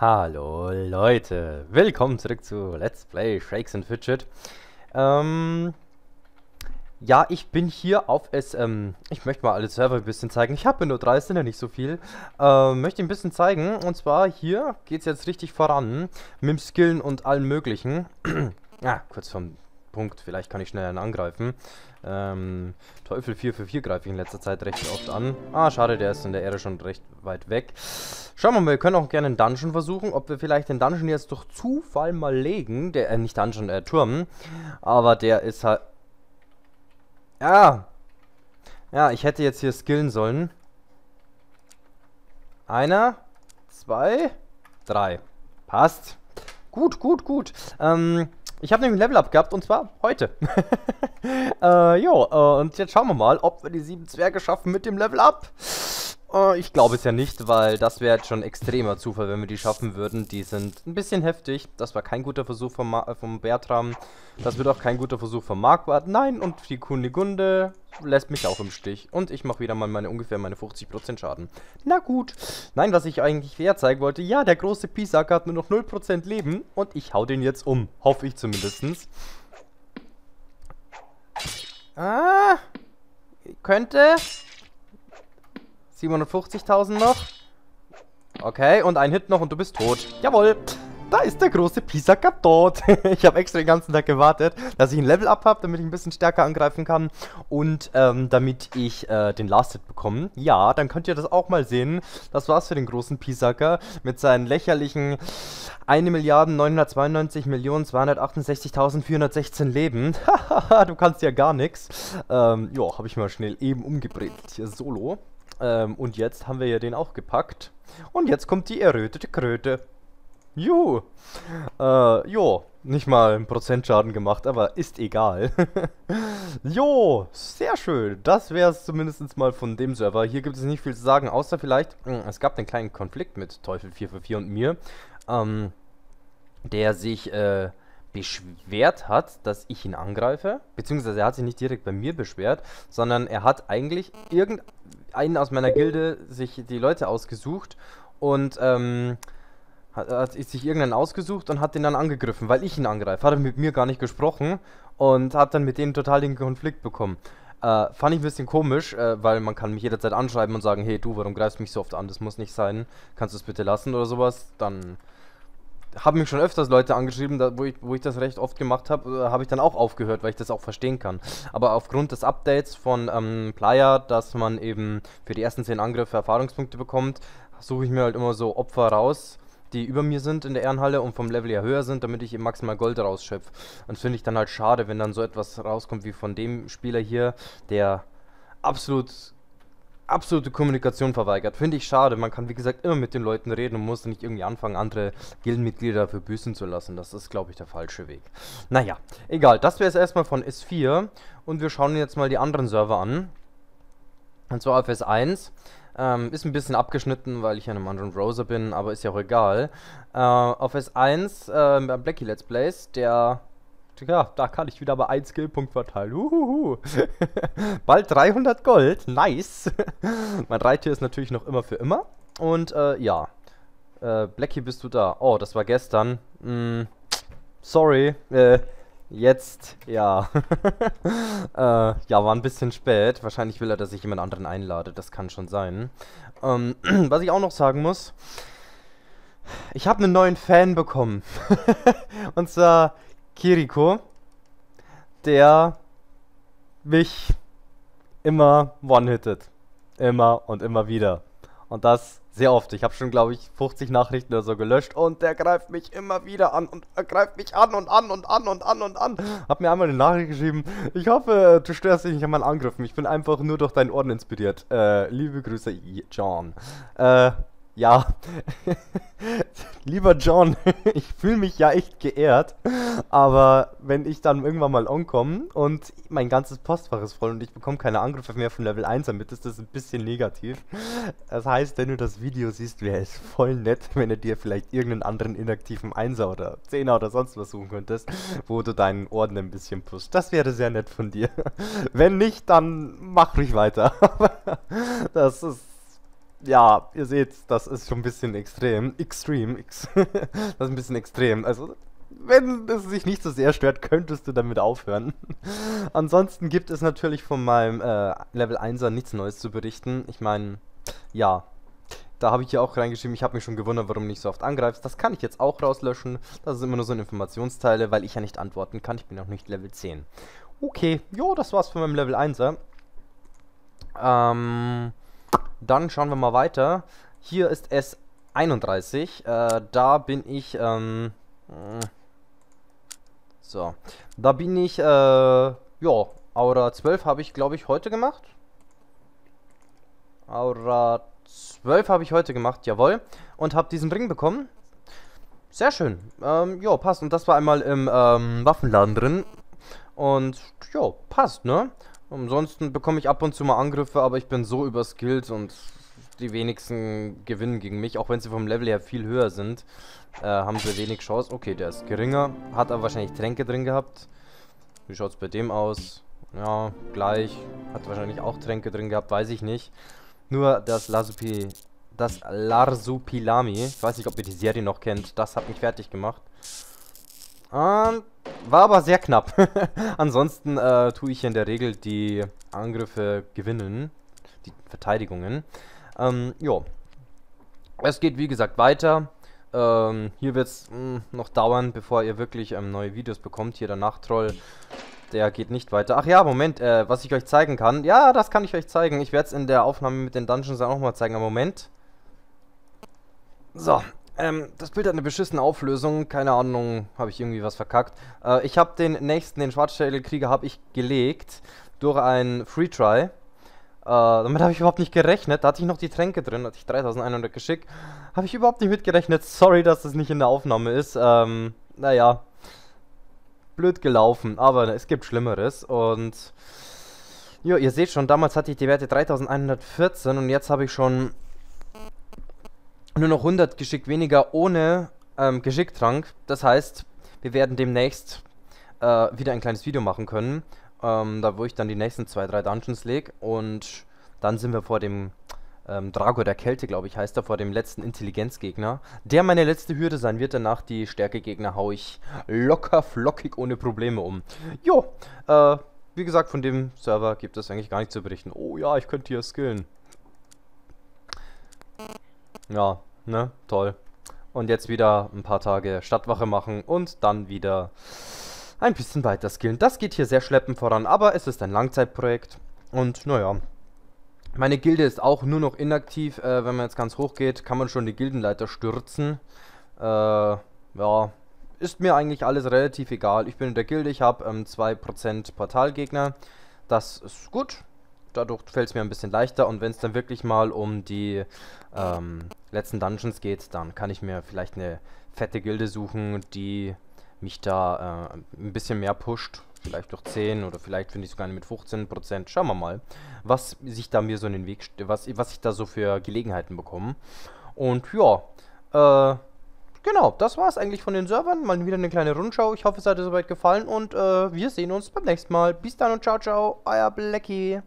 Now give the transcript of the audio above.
Hallo Leute, willkommen zurück zu Let's Play Shakes and Fidget. Ähm, ja, ich bin hier auf SM. Ähm, ich möchte mal alle Server ein bisschen zeigen. Ich habe nur drei, sind ja nicht so viel. Ähm, möchte ein bisschen zeigen, und zwar hier geht es jetzt richtig voran, mit dem Skillen und allem möglichen. ah, kurz vom Punkt, vielleicht kann ich schnell einen angreifen. Ähm, Teufel 4 für 4 greife ich in letzter Zeit recht oft an. Ah, schade, der ist in der Erde schon recht weit weg. Schauen wir mal, wir können auch gerne einen Dungeon versuchen, ob wir vielleicht den Dungeon jetzt durch Zufall mal legen. Der, äh, nicht Dungeon, äh, Turm. Aber der ist halt... Ja! Ja, ich hätte jetzt hier skillen sollen. Einer, zwei, drei. Passt. Gut, gut, gut. Ähm, ich habe nämlich ein Level-Up gehabt und zwar heute. äh, jo, äh, und jetzt schauen wir mal, ob wir die sieben Zwerge schaffen mit dem Level-Up. Oh, ich glaube es ja nicht, weil das wäre jetzt schon extremer Zufall, wenn wir die schaffen würden. Die sind ein bisschen heftig. Das war kein guter Versuch von, Ma von Bertram. Das wird auch kein guter Versuch von Marquardt. Nein, und die Kunigunde lässt mich auch im Stich. Und ich mache wieder mal meine ungefähr meine 50% Schaden. Na gut. Nein, was ich eigentlich eher zeigen wollte. Ja, der große Pisack hat nur noch 0% Leben. Und ich hau den jetzt um. Hoffe ich zumindest. Ah. Könnte. 750.000 noch. Okay, und ein Hit noch und du bist tot. Jawohl. Da ist der große Pisaka dort. ich habe extra den ganzen Tag gewartet, dass ich ein Level up habe, damit ich ein bisschen stärker angreifen kann. Und ähm, damit ich äh, den Last Hit bekomme. Ja, dann könnt ihr das auch mal sehen. Das war's für den großen Pisaka mit seinen lächerlichen 1.992.268.416 Leben. Haha, du kannst ja gar nichts. Ähm, ja, habe ich mal schnell eben umgebretet. Hier solo. Ähm, und jetzt haben wir ja den auch gepackt. Und jetzt kommt die errötete Kröte. Juhu. Äh, jo. Nicht mal einen Prozentschaden gemacht, aber ist egal. jo, sehr schön. Das wäre es zumindest mal von dem Server. Hier gibt es nicht viel zu sagen, außer vielleicht, hm, es gab einen kleinen Konflikt mit Teufel 444 und mir, ähm, der sich, äh, beschwert hat, dass ich ihn angreife. Beziehungsweise er hat sich nicht direkt bei mir beschwert, sondern er hat eigentlich irgendeinen aus meiner Gilde sich die Leute ausgesucht und ähm, hat, hat sich irgendeinen ausgesucht und hat den dann angegriffen, weil ich ihn angreife. Hat er mit mir gar nicht gesprochen und hat dann mit denen total den Konflikt bekommen. Äh, fand ich ein bisschen komisch, äh, weil man kann mich jederzeit anschreiben und sagen, hey du, warum greifst du mich so oft an? Das muss nicht sein. Kannst du es bitte lassen oder sowas? Dann haben mich schon öfters Leute angeschrieben, da, wo, ich, wo ich das recht oft gemacht habe, äh, habe ich dann auch aufgehört, weil ich das auch verstehen kann. Aber aufgrund des Updates von ähm, Playa, dass man eben für die ersten 10 Angriffe Erfahrungspunkte bekommt, suche ich mir halt immer so Opfer raus, die über mir sind in der Ehrenhalle und vom Level her höher sind, damit ich eben maximal Gold rausschöpfe. Und finde ich dann halt schade, wenn dann so etwas rauskommt wie von dem Spieler hier, der absolut absolute Kommunikation verweigert. Finde ich schade. Man kann, wie gesagt, immer mit den Leuten reden und muss nicht irgendwie anfangen, andere Gildenmitglieder dafür büßen zu lassen. Das ist, glaube ich, der falsche Weg. Naja, egal. Das wäre es erstmal von S4. Und wir schauen jetzt mal die anderen Server an. Und zwar auf S1. Ähm, ist ein bisschen abgeschnitten, weil ich ja in einem anderen Browser bin, aber ist ja auch egal. Äh, auf S1 äh, Blackie Let's Plays, der ja, da kann ich wieder mal einen Skillpunkt verteilen. Uhuhu. Bald 300 Gold. Nice. mein Reittier ist natürlich noch immer für immer. Und äh, ja. Äh, Blackie, bist du da? Oh, das war gestern. Mm, sorry. Äh, jetzt, ja. äh, ja, war ein bisschen spät. Wahrscheinlich will er, dass ich jemand anderen einlade. Das kann schon sein. Ähm, was ich auch noch sagen muss. Ich habe einen neuen Fan bekommen. Und zwar Kiriko, der mich immer one-hittet. Immer und immer wieder. Und das sehr oft. Ich habe schon, glaube ich, 50 Nachrichten oder so gelöscht und der greift mich immer wieder an und er greift mich an und an und an und an und an. Hab mir einmal eine Nachricht geschrieben. Ich hoffe, du störst dich nicht an meinen Angriffen. Ich bin einfach nur durch deinen Orden inspiriert. Äh, liebe Grüße, John. Äh, ja, lieber John, ich fühle mich ja echt geehrt, aber wenn ich dann irgendwann mal onkomme und mein ganzes Postfach ist voll und ich bekomme keine Angriffe mehr von Level 1 damit, ist das ein bisschen negativ. Das heißt, wenn du das Video siehst, wäre es voll nett, wenn du dir vielleicht irgendeinen anderen inaktiven 1er oder 10er oder sonst was suchen könntest, wo du deinen Orden ein bisschen pusht. Das wäre sehr nett von dir. Wenn nicht, dann mach ruhig weiter. das ist ja, ihr seht, das ist schon ein bisschen extrem. Extrem. das ist ein bisschen extrem. Also, wenn es sich nicht so sehr stört, könntest du damit aufhören. Ansonsten gibt es natürlich von meinem äh, Level 1er nichts Neues zu berichten. Ich meine, ja. Da habe ich ja auch reingeschrieben, ich habe mich schon gewundert, warum du nicht so oft angreifst. Das kann ich jetzt auch rauslöschen. Das ist immer nur so ein Informationsteile, weil ich ja nicht antworten kann. Ich bin auch nicht Level 10. Okay, jo, das war's von meinem Level 1er. Ähm... Dann schauen wir mal weiter. Hier ist s 31. Äh, da bin ich, ähm, mm, so. Da bin ich, äh, ja, Aura 12 habe ich, glaube ich, heute gemacht. Aura 12 habe ich heute gemacht, jawohl. Und habe diesen Ring bekommen. Sehr schön. Ähm, ja, passt. Und das war einmal im ähm, Waffenladen drin. Und ja, passt, ne? Ansonsten bekomme ich ab und zu mal Angriffe, aber ich bin so überskillt und die wenigsten gewinnen gegen mich, auch wenn sie vom Level her viel höher sind, äh, haben sie wenig Chance. Okay, der ist geringer, hat aber wahrscheinlich Tränke drin gehabt. Wie schaut es bei dem aus? Ja, gleich. Hat wahrscheinlich auch Tränke drin gehabt, weiß ich nicht. Nur das Lasupi, das Larsupilami, ich weiß nicht, ob ihr die Serie noch kennt, das hat mich fertig gemacht. Ähm, war aber sehr knapp. Ansonsten äh, tue ich in der Regel die Angriffe gewinnen. Die Verteidigungen. Ähm, jo. Es geht wie gesagt weiter. Ähm, hier wird es hm, noch dauern, bevor ihr wirklich ähm, neue Videos bekommt. Hier der Nachtroll, der geht nicht weiter. Ach ja, Moment, äh, was ich euch zeigen kann. Ja, das kann ich euch zeigen. Ich werde es in der Aufnahme mit den Dungeons auch mal zeigen. Aber Moment. So, ähm, das Bild hat eine beschissene Auflösung. Keine Ahnung, habe ich irgendwie was verkackt. Äh, ich habe den nächsten, den Schwarzschädelkrieger, habe ich gelegt durch einen Free Try. Äh, damit habe ich überhaupt nicht gerechnet. Da hatte ich noch die Tränke drin, hatte ich 3100 geschickt. Habe ich überhaupt nicht mitgerechnet. Sorry, dass das nicht in der Aufnahme ist. Ähm, naja. Blöd gelaufen, aber es gibt Schlimmeres und... Jo, ihr seht schon, damals hatte ich die Werte 3114 und jetzt habe ich schon nur noch 100 Geschick weniger ohne ähm, Geschicktrank. Das heißt, wir werden demnächst äh, wieder ein kleines Video machen können, ähm, da wo ich dann die nächsten zwei, drei Dungeons lege und dann sind wir vor dem ähm, Drago der Kälte, glaube ich, heißt er, vor dem letzten Intelligenzgegner, der meine letzte Hürde sein wird. Danach die Stärkegegner haue ich locker, flockig, ohne Probleme um. Jo, äh, wie gesagt, von dem Server gibt es eigentlich gar nichts zu berichten. Oh ja, ich könnte hier skillen. Ja, Ne? Toll. Und jetzt wieder ein paar Tage Stadtwache machen und dann wieder ein bisschen weiter skillen. Das geht hier sehr schleppend voran, aber es ist ein Langzeitprojekt. Und naja, meine Gilde ist auch nur noch inaktiv. Äh, wenn man jetzt ganz hoch geht, kann man schon die Gildenleiter stürzen. Äh, ja, ist mir eigentlich alles relativ egal. Ich bin in der Gilde, ich habe ähm, 2% Portalgegner. Das ist gut dadurch fällt es mir ein bisschen leichter. Und wenn es dann wirklich mal um die ähm, letzten Dungeons geht, dann kann ich mir vielleicht eine fette Gilde suchen, die mich da äh, ein bisschen mehr pusht. Vielleicht durch 10 oder vielleicht finde ich sogar eine mit 15 Schauen wir mal, was sich da mir so in den Weg, was, was ich da so für Gelegenheiten bekomme. Und ja, äh, genau, das war es eigentlich von den Servern. Mal wieder eine kleine Rundschau. Ich hoffe, es hat euch soweit gefallen und äh, wir sehen uns beim nächsten Mal. Bis dann und ciao, ciao, euer Blackie.